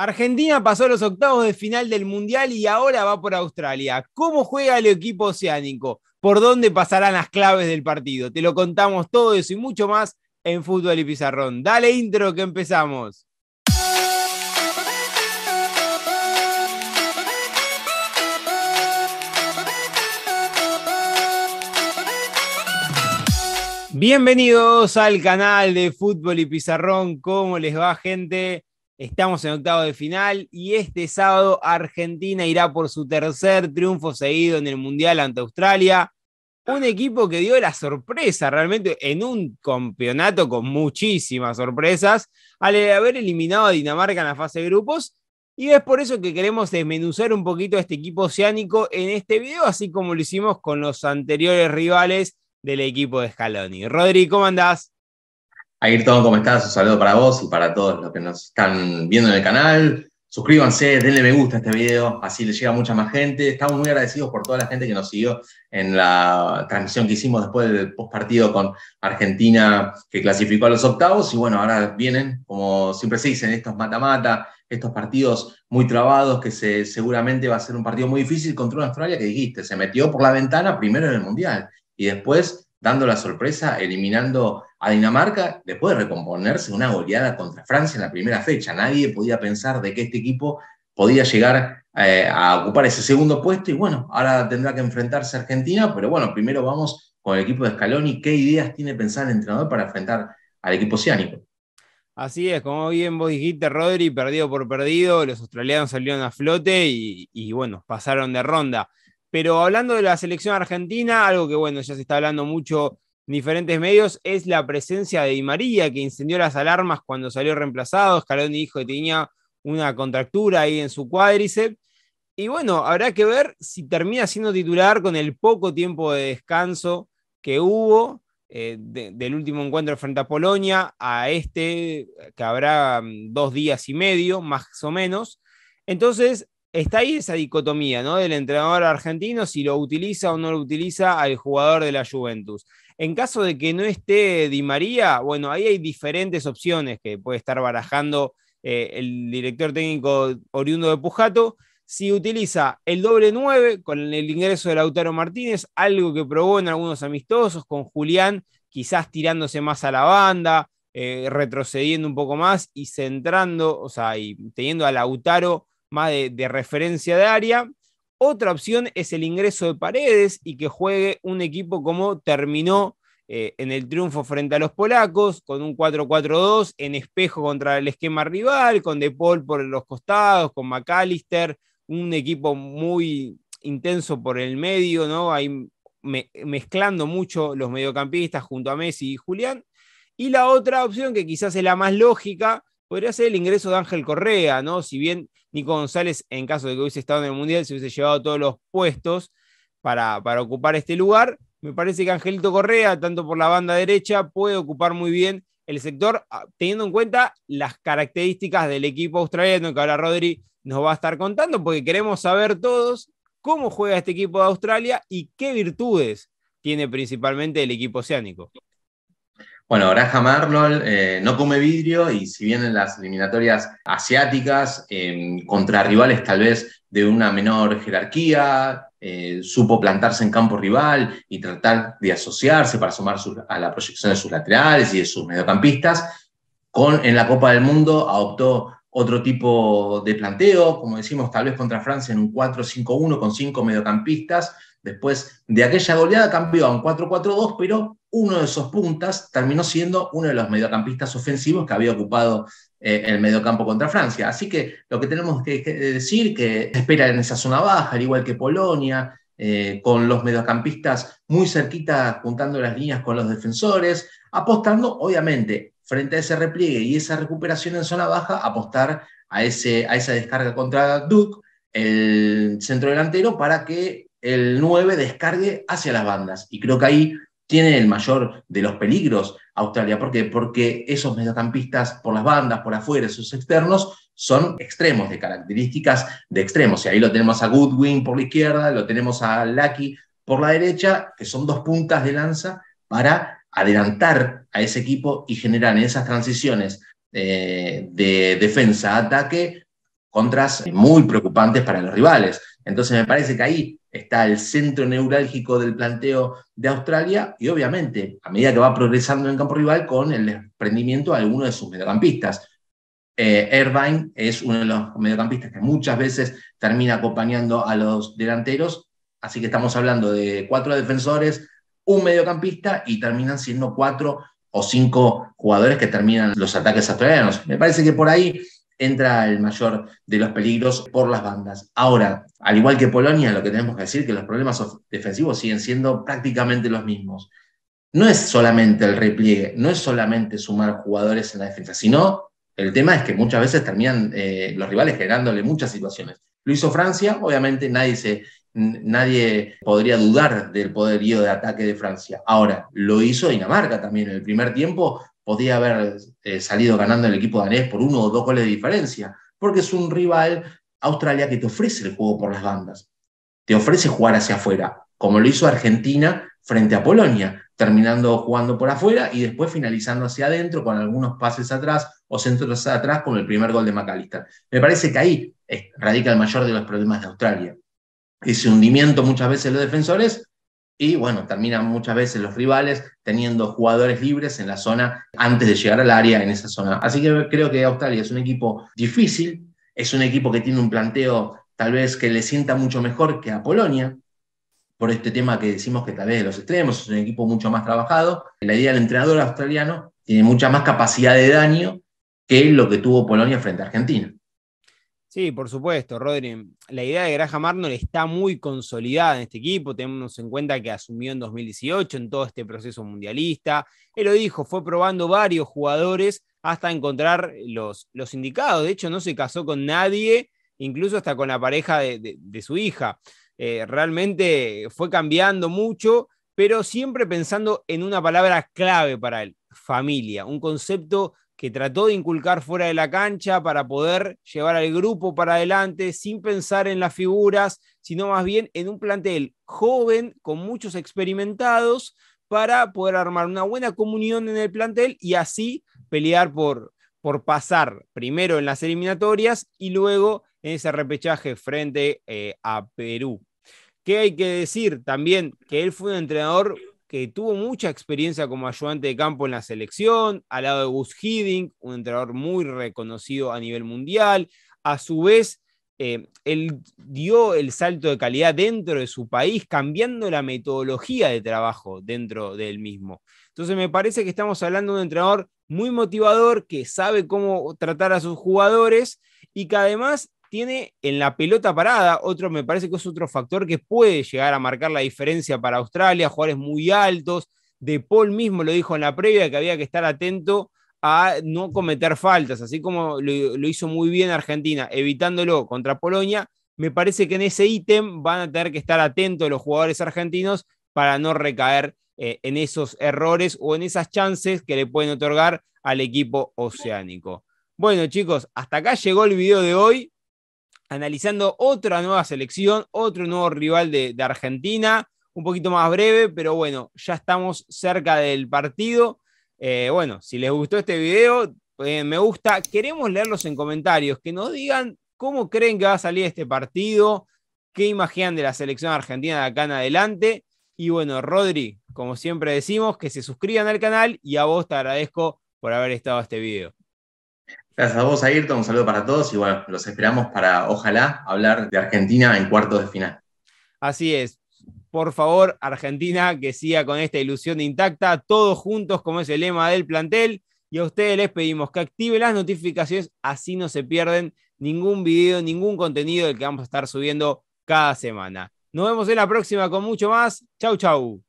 Argentina pasó a los octavos de final del Mundial y ahora va por Australia. ¿Cómo juega el equipo oceánico? ¿Por dónde pasarán las claves del partido? Te lo contamos todo eso y mucho más en Fútbol y Pizarrón. Dale intro que empezamos. Bienvenidos al canal de Fútbol y Pizarrón. ¿Cómo les va, gente? Estamos en octavo de final y este sábado Argentina irá por su tercer triunfo seguido en el Mundial ante Australia. Un equipo que dio la sorpresa realmente en un campeonato con muchísimas sorpresas al haber eliminado a Dinamarca en la fase de grupos. Y es por eso que queremos desmenuzar un poquito a este equipo oceánico en este video, así como lo hicimos con los anteriores rivales del equipo de Scaloni. Rodri, ¿cómo andás? Ayrton, ¿cómo estás? Un saludo para vos y para todos los que nos están viendo en el canal. Suscríbanse, denle me gusta a este video, así le llega a mucha más gente. Estamos muy agradecidos por toda la gente que nos siguió en la transmisión que hicimos después del postpartido con Argentina, que clasificó a los octavos. Y bueno, ahora vienen, como siempre se dicen, estos mata-mata, estos partidos muy trabados, que seguramente va a ser un partido muy difícil contra una Australia que dijiste, se metió por la ventana primero en el Mundial y después dando la sorpresa, eliminando a Dinamarca, después de recomponerse una goleada contra Francia en la primera fecha, nadie podía pensar de que este equipo podía llegar eh, a ocupar ese segundo puesto y bueno, ahora tendrá que enfrentarse a Argentina, pero bueno, primero vamos con el equipo de Scaloni, ¿qué ideas tiene pensado el entrenador para enfrentar al equipo oceánico? Así es, como bien vos dijiste, Rodri, perdido por perdido, los australianos salieron a flote y, y bueno, pasaron de ronda. Pero hablando de la selección argentina, algo que bueno, ya se está hablando mucho diferentes medios es la presencia de Di María, que incendió las alarmas cuando salió reemplazado. Scaloni dijo que tenía una contractura ahí en su cuádriceps. Y bueno, habrá que ver si termina siendo titular con el poco tiempo de descanso que hubo eh, del último encuentro frente a Polonia a este, que habrá mm, dos días y medio, más o menos. Entonces, está ahí esa dicotomía, ¿no? Del entrenador argentino, si lo utiliza o no lo utiliza al jugador de la Juventus. En caso de que no esté Di María, bueno, ahí hay diferentes opciones que puede estar barajando eh, el director técnico oriundo de Pujato. Si utiliza el doble 9 con el ingreso de Lautaro Martínez, algo que probó en algunos amistosos con Julián, quizás tirándose más a la banda, eh, retrocediendo un poco más y centrando, o sea, y teniendo a Lautaro más de, referencia de área. Otra opción es el ingreso de paredes y que juegue un equipo como terminó eh, en el triunfo frente a los polacos, con un 4-4-2, en espejo contra el esquema rival, con De Paul por los costados, con McAllister, un equipo muy intenso por el medio, ¿no? Ahí mezclando mucho los mediocampistas junto a Messi y Julián. Y la otra opción, que quizás es la más lógica, podría ser el ingreso de Ángel Correa, ¿no? Si bien Nico González, en caso de que hubiese estado en el Mundial, se hubiese llevado todos los puestos para, para ocupar este lugar. Me parece que Angelito Correa, tanto por la banda derecha, puede ocupar muy bien el sector, ah, teniendo en cuenta las características del equipo australiano que ahora Rodri nos va a estar contando, porque queremos saber todos cómo juega este equipo de Australia y qué virtudes tiene principalmente el equipo oceánico. Bueno, Graham Arnold eh, no come vidrio y si bien en las eliminatorias asiáticas, eh, contra rivales tal vez de una menor jerarquía, eh, supo plantarse en campo rival y tratar de asociarse para sumar a la proyección de sus laterales y de sus mediocampistas, con, en la Copa del Mundo adoptó otro tipo de planteo, como decimos, tal vez contra Francia en un 4-5-1 con cinco mediocampistas, Después de aquella goleada cambió a un 4-4-2, pero uno de esos puntas terminó siendo uno de los mediocampistas ofensivos que había ocupado eh, el mediocampo contra Francia. Así que lo que tenemos que, decir decir que espera en esa zona baja, al igual que Polonia, eh, con los mediocampistas muy cerquita, juntando las líneas con los defensores, apostando, obviamente, frente a ese repliegue y esa recuperación en zona baja, apostar a, ese, a esa descarga contra Duke, el centro delantero, para que el 9 descargue hacia las bandas. Y creo que ahí tiene el mayor de los peligros Australia. ¿Por qué? Porque esos mediocampistas por las bandas, por afuera, esos externos, son extremos, de características de extremos. Y ahí lo tenemos a Goodwin por la izquierda, lo tenemos a Lucky por la derecha, que son dos puntas de lanza para adelantar a ese equipo y generar esas transiciones eh, de defensa ataque contras muy preocupantes para los rivales. Entonces me parece que ahí está el centro neurálgico del planteo de Australia y obviamente a medida que va progresando en campo rival con el desprendimiento de alguno de sus mediocampistas. Eh, Irvine es uno de los mediocampistas que muchas veces termina acompañando a los delanteros, así que estamos hablando de cuatro defensores, un mediocampista y terminan siendo cuatro o cinco jugadores que terminan los ataques australianos. Me parece que por ahí entra el mayor de los peligros por las bandas. Ahora, al igual que Polonia, lo que tenemos que decir es que los problemas defensivos siguen siendo prácticamente los mismos. No es solamente el repliegue, no es solamente sumar jugadores en la defensa, sino el tema es que muchas veces terminan eh, los rivales generándole muchas situaciones. Lo hizo Francia, obviamente nadie, se, nadie podría dudar del poderío de ataque de Francia. Ahora, lo hizo Dinamarca también en el primer tiempo, podía haber eh, salido ganando el equipo danés por uno o dos goles de diferencia, porque es un rival Australia que te ofrece el juego por las bandas, te ofrece jugar hacia afuera, como lo hizo Argentina frente a Polonia, terminando jugando por afuera y después finalizando hacia adentro con algunos pases atrás o centros atrás con el primer gol de McAllister. Me parece que ahí radica el mayor de los problemas de Australia. Ese hundimiento muchas veces de los defensores y bueno, terminan muchas veces los rivales teniendo jugadores libres en la zona antes de llegar al área, en esa zona. Así que creo que Australia es un equipo difícil, es un equipo que tiene un planteo tal vez que le sienta mucho mejor que a Polonia, por este tema que decimos que tal vez de los extremos es un equipo mucho más trabajado. La idea del entrenador australiano tiene mucha más capacidad de daño que lo que tuvo Polonia frente a Argentina. Sí, por supuesto, Rodri. La idea de Graham Arnold está muy consolidada en este equipo. Tenemos en cuenta que asumió en 2018 en todo este proceso mundialista. Él lo dijo, fue probando varios jugadores hasta encontrar los, indicados. De hecho, no se casó con nadie, incluso hasta con la pareja de, su hija. Eh, realmente fue cambiando mucho pero siempre pensando en una palabra clave para él, familia, un concepto que trató de inculcar fuera de la cancha para poder llevar al grupo para adelante sin pensar en las figuras, sino más bien en un plantel joven con muchos experimentados para poder armar una buena comunión en el plantel y así pelear por, por pasar primero en las eliminatorias y luego en ese repechaje frente eh, a Perú. ¿Qué hay que decir? También que él fue un entrenador que tuvo mucha experiencia como ayudante de campo en la selección, al lado de Gus Hiddink, un entrenador muy reconocido a nivel mundial. A su vez, eh, él dio el salto de calidad dentro de su país, cambiando la metodología de trabajo dentro del mismo. Entonces, me parece que estamos hablando de un entrenador muy motivador, que sabe cómo tratar a sus jugadores y que además tiene en la pelota parada. Otro me parece que es otro factor que puede llegar a marcar la diferencia para Australia, jugadores muy altos. De Paul mismo lo dijo en la previa que había que estar atento a no cometer faltas, así como lo, hizo muy bien Argentina, evitándolo contra Polonia. Me parece que en ese ítem van a tener que estar atentos los jugadores argentinos para no recaer eh, en esos errores o en esas chances que le pueden otorgar al equipo oceánico. Bueno, chicos, hasta acá llegó el video de hoy analizando otra nueva selección, otro nuevo rival de, Argentina, un poquito más breve, pero bueno, ya estamos cerca del partido. Eh, bueno, si les gustó este video, eh, me gusta. Queremos leerlos en comentarios, que nos digan cómo creen que va a salir este partido, qué imaginan de la selección argentina de acá en adelante. Y bueno, Rodri, como siempre decimos, que se suscriban al canal y a vos te agradezco por haber estado este video. Gracias a vos, Ayrton. Un saludo para todos y bueno, los esperamos para, ojalá, hablar de Argentina en cuartos de final. Así es. Por favor, Argentina, que siga con esta ilusión intacta, todos juntos, como es el lema del plantel. Y a ustedes les pedimos que activen las notificaciones, así no se pierden ningún video, ningún contenido del que vamos a estar subiendo cada semana. Nos vemos en la próxima con mucho más. Chau, chau.